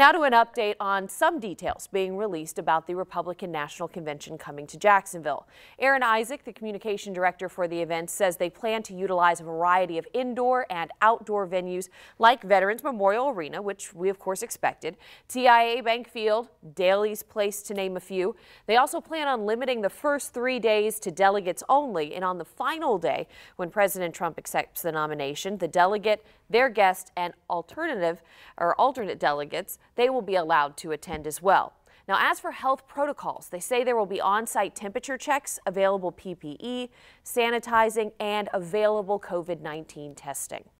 Now to an update on some details being released about the Republican National Convention coming to Jacksonville. Aaron Isaac, the communication director for the event, says they plan to utilize a variety of indoor and outdoor venues like Veterans Memorial Arena, which we of course expected, TIA Bank Field, Daly's Place to name a few. They also plan on limiting the first three days to delegates only and on the final day when President Trump accepts the nomination, the delegate, their guest and alternative or alternate delegates they will be allowed to attend as well. Now, as for health protocols, they say there will be on site temperature checks, available PPE, sanitizing, and available COVID 19 testing.